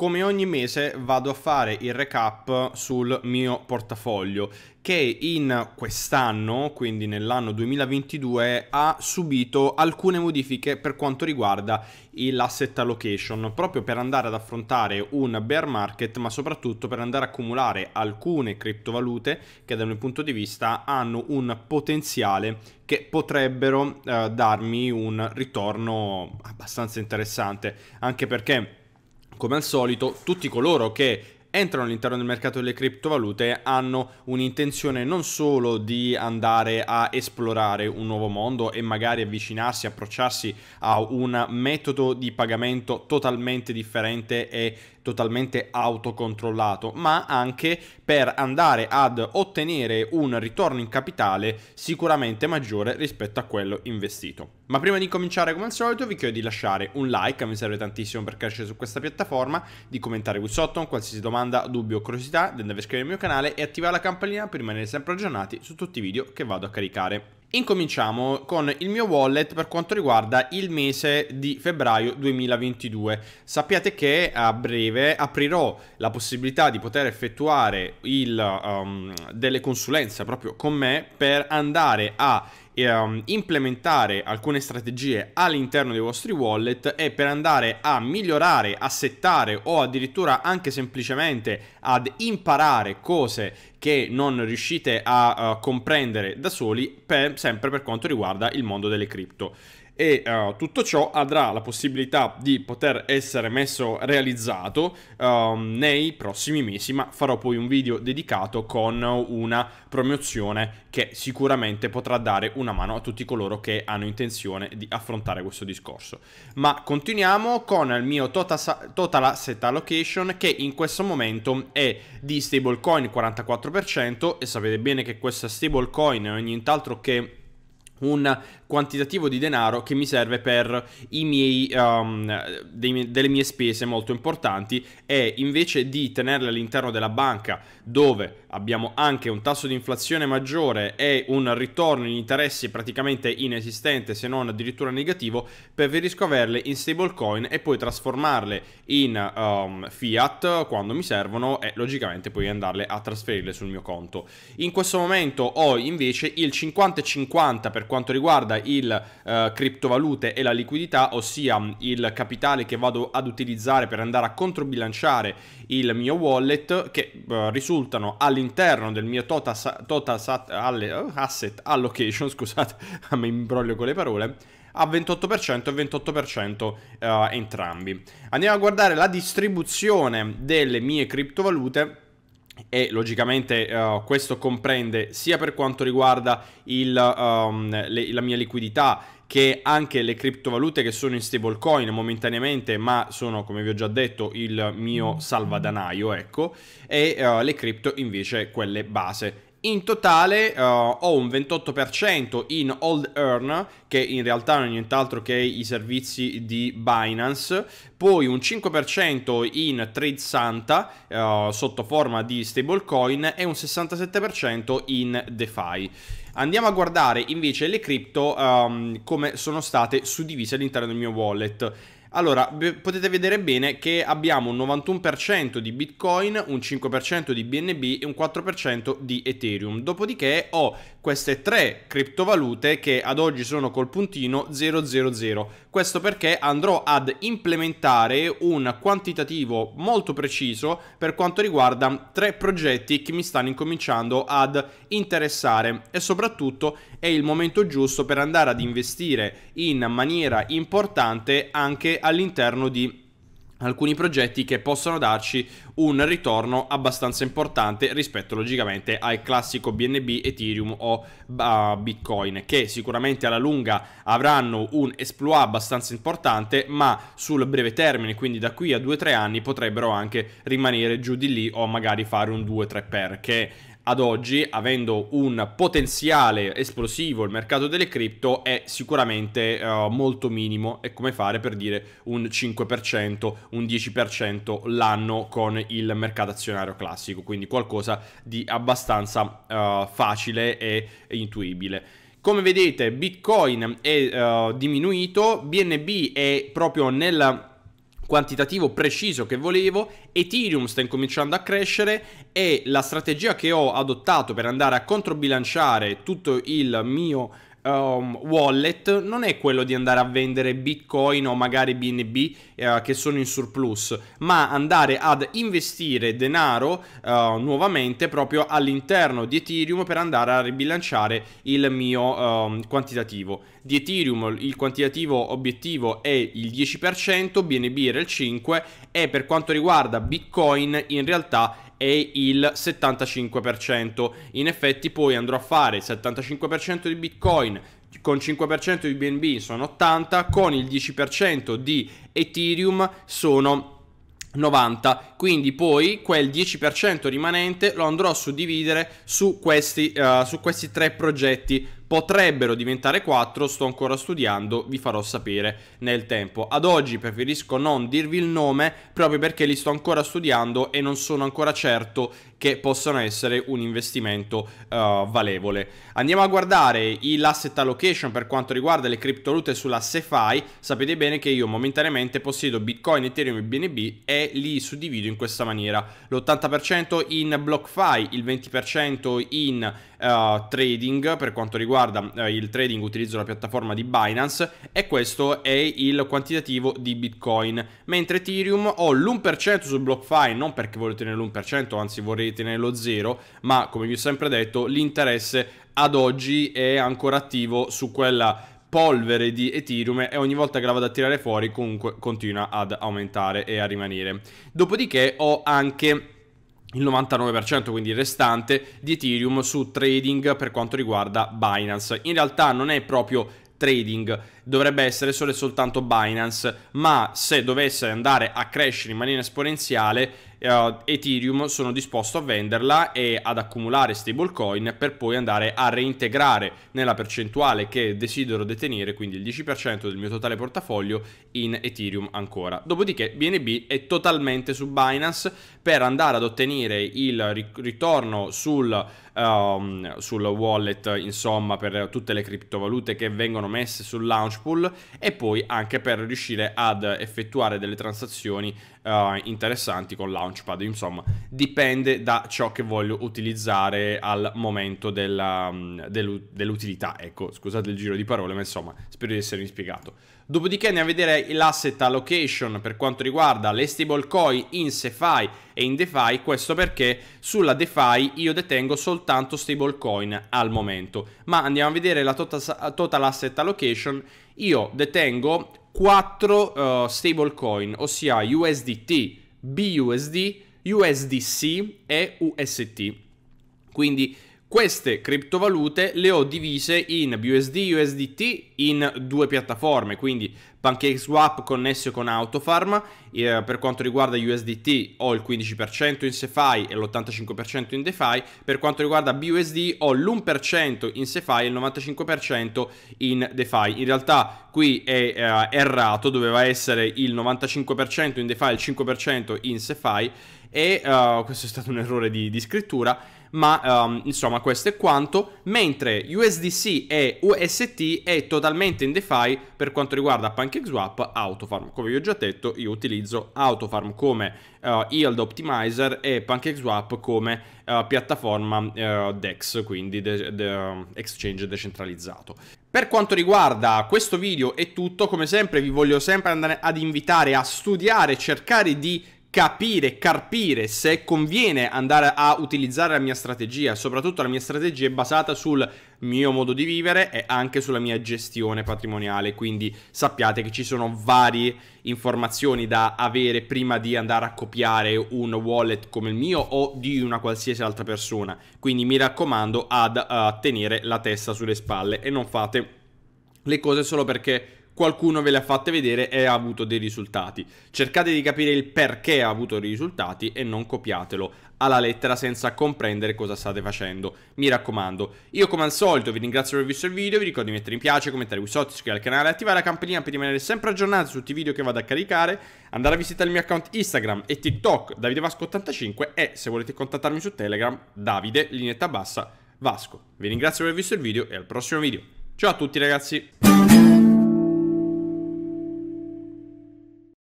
come ogni mese vado a fare il recap sul mio portafoglio che in quest'anno, quindi nell'anno 2022, ha subito alcune modifiche per quanto riguarda l'asset allocation, proprio per andare ad affrontare un bear market, ma soprattutto per andare a accumulare alcune criptovalute che dal mio punto di vista hanno un potenziale che potrebbero eh, darmi un ritorno abbastanza interessante, anche perché come al solito tutti coloro che entrano all'interno del mercato delle criptovalute hanno un'intenzione non solo di andare a esplorare un nuovo mondo e magari avvicinarsi, approcciarsi a un metodo di pagamento totalmente differente e totalmente autocontrollato, ma anche per andare ad ottenere un ritorno in capitale sicuramente maggiore rispetto a quello investito. Ma prima di cominciare come al solito vi chiedo di lasciare un like, mi serve tantissimo per crescere su questa piattaforma, di commentare qui sotto qualsiasi domanda domanda, dubbio o curiosità di andare a iscrivervi al mio canale e attivare la campanellina per rimanere sempre aggiornati su tutti i video che vado a caricare. Incominciamo con il mio wallet per quanto riguarda il mese di febbraio 2022. Sappiate che a breve aprirò la possibilità di poter effettuare il, um, delle consulenze proprio con me per andare a ehm, implementare alcune strategie all'interno dei vostri wallet e per andare a migliorare, a settare o addirittura anche semplicemente ad imparare cose che non riuscite a uh, comprendere da soli per, sempre per quanto riguarda il mondo delle cripto e uh, tutto ciò avrà la possibilità di poter essere messo realizzato um, nei prossimi mesi, ma farò poi un video dedicato con una promozione che sicuramente potrà dare una mano a tutti coloro che hanno intenzione di affrontare questo discorso. Ma continuiamo con il mio total, total asset allocation che in questo momento è di stablecoin 44% e sapete bene che questa stablecoin è nient'altro che un quantitativo di denaro che mi serve per i miei, um, dei, delle mie spese molto importanti e invece di tenerle all'interno della banca dove abbiamo anche un tasso di inflazione maggiore e un ritorno in interessi praticamente inesistente se non addirittura negativo preferisco averle in stablecoin e poi trasformarle in um, fiat quando mi servono e logicamente poi andarle a trasferirle sul mio conto in questo momento ho invece il 50-50 per quanto riguarda il uh, criptovalute e la liquidità, ossia mm, il capitale che vado ad utilizzare per andare a controbilanciare il mio wallet, che uh, risultano all'interno del mio total, total sat, alle, eh, asset allocation, scusate, mi imbroglio con le parole, a 28% e 28% entrambi. Andiamo a guardare la distribuzione delle mie criptovalute e logicamente uh, questo comprende sia per quanto riguarda il, um, le, la mia liquidità che anche le criptovalute che sono in stablecoin momentaneamente ma sono come vi ho già detto il mio salvadanaio ecco e uh, le cripto invece quelle base in totale uh, ho un 28% in Old Earn, che in realtà non è nient'altro che i servizi di Binance, poi un 5% in Trade Santa uh, sotto forma di stablecoin e un 67% in DeFi. Andiamo a guardare invece le cripto um, come sono state suddivise all'interno del mio wallet. Allora, potete vedere bene che abbiamo un 91% di Bitcoin, un 5% di BNB e un 4% di Ethereum. Dopodiché ho queste tre criptovalute che ad oggi sono col puntino 000. Questo perché andrò ad implementare un quantitativo molto preciso per quanto riguarda tre progetti che mi stanno incominciando ad interessare e soprattutto è il momento giusto per andare ad investire in maniera importante anche all'interno di alcuni progetti che possono darci un ritorno abbastanza importante rispetto logicamente al classico BNB, Ethereum o uh, Bitcoin che sicuramente alla lunga avranno un exploit abbastanza importante ma sul breve termine quindi da qui a 2-3 anni potrebbero anche rimanere giù di lì o magari fare un 2-3 per che ad oggi, avendo un potenziale esplosivo il mercato delle cripto, è sicuramente uh, molto minimo. È come fare per dire un 5%, un 10% l'anno con il mercato azionario classico, quindi qualcosa di abbastanza uh, facile e intuibile. Come vedete, Bitcoin è uh, diminuito, BNB è proprio nel quantitativo preciso che volevo, Ethereum sta incominciando a crescere e la strategia che ho adottato per andare a controbilanciare tutto il mio um, wallet non è quello di andare a vendere bitcoin o magari BNB eh, che sono in surplus, ma andare ad investire denaro eh, nuovamente proprio all'interno di Ethereum per andare a ribilanciare il mio um, quantitativo. Di Ethereum il quantitativo obiettivo è il 10%, BNB era il 5% e per quanto riguarda Bitcoin in realtà è il 75%. In effetti poi andrò a fare il 75% di Bitcoin con 5% di BNB sono 80, con il 10% di Ethereum sono 90 quindi poi quel 10% rimanente lo andrò a suddividere su questi, uh, su questi tre progetti potrebbero diventare 4, sto ancora studiando, vi farò sapere nel tempo. Ad oggi preferisco non dirvi il nome proprio perché li sto ancora studiando e non sono ancora certo che possono essere un investimento uh, valevole. Andiamo a guardare l'asset allocation per quanto riguarda le criptovalute sulla SeFi. Sapete bene che io momentaneamente possiedo Bitcoin, Ethereum e BNB e li suddivido in questa maniera. L'80% in BlockFi, il 20% in uh, trading, per quanto riguarda uh, il trading utilizzo la piattaforma di Binance e questo è il quantitativo di Bitcoin. Mentre Ethereum ho l'1% su BlockFi, non perché voglio tenere l'1%, anzi vorrei volete nello zero, ma come vi ho sempre detto l'interesse ad oggi è ancora attivo su quella polvere di Ethereum e ogni volta che la vado a tirare fuori comunque continua ad aumentare e a rimanere. Dopodiché ho anche il 99% quindi il restante di Ethereum su trading per quanto riguarda Binance. In realtà non è proprio trading, dovrebbe essere solo e soltanto Binance, ma se dovesse andare a crescere in maniera esponenziale eh, Ethereum sono disposto a venderla e ad accumulare stablecoin per poi andare a reintegrare nella percentuale che desidero detenere, quindi il 10% del mio totale portafoglio in Ethereum ancora. Dopodiché BNB è totalmente su Binance per andare ad ottenere il ritorno sul, um, sul wallet, insomma, per tutte le criptovalute che vengono messe sul launch pool e poi anche per riuscire ad effettuare delle transazioni uh, interessanti con launch Launchpad, insomma, dipende da ciò che voglio utilizzare al momento della, dell'utilità. Ecco, scusate il giro di parole, ma insomma, spero di esservi spiegato. Dopodiché andiamo a vedere l'asset allocation per quanto riguarda le stablecoin in SeFi e in DeFi, questo perché sulla DeFi io detengo soltanto stablecoin al momento, ma andiamo a vedere la total, total asset allocation, io detengo 4 uh, eh, stablecoin, ossia USDT, BUSD, USDC e UST. Quindi queste criptovalute le ho divise in BUSD, USDT in due piattaforme, quindi PancakeSwap connesso con Autofarm, eh, per quanto riguarda USDT ho il 15% in SeFi e l'85% in DeFi, per quanto riguarda BUSD ho l'1% in SeFi e il 95% in DeFi. In realtà qui è eh, errato, doveva essere il 95% in DeFi e il 5% in SeFi e eh, questo è stato un errore di, di scrittura ma um, insomma questo è quanto, mentre USDC e UST è totalmente in DeFi per quanto riguarda PancakeSwap Autofarm. Come vi ho già detto, io utilizzo Autofarm come uh, yield optimizer e PancakeSwap come uh, piattaforma uh, DEX, quindi de- de- exchange decentralizzato. Per quanto riguarda questo video è tutto, come sempre vi voglio sempre andare ad invitare a studiare, cercare di capire, carpire se conviene andare a utilizzare la mia strategia, soprattutto la mia strategia è basata sul mio modo di vivere e anche sulla mia gestione patrimoniale, quindi sappiate che ci sono varie informazioni da avere prima di andare a copiare un wallet come il mio o di una qualsiasi altra persona, quindi mi raccomando ad uh, tenere la testa sulle spalle e non fate le cose solo perché qualcuno ve le ha fatte vedere e ha avuto dei risultati. Cercate di capire il perché ha avuto dei risultati e non copiatelo alla lettera senza comprendere cosa state facendo. Mi raccomando. Io come al solito vi ringrazio per aver visto il video, vi ricordo di mettere mi piace, commentare qui sotto, iscrivervi al canale, attivare la campanella per rimanere sempre aggiornati su tutti i video che vado a caricare, andare a visitare il mio account Instagram e TikTok Davide Vasco 85 e se volete contattarmi su Telegram Davide, lineetta bassa, Vasco. Vi ringrazio per aver visto il video e al prossimo video. Ciao a tutti ragazzi!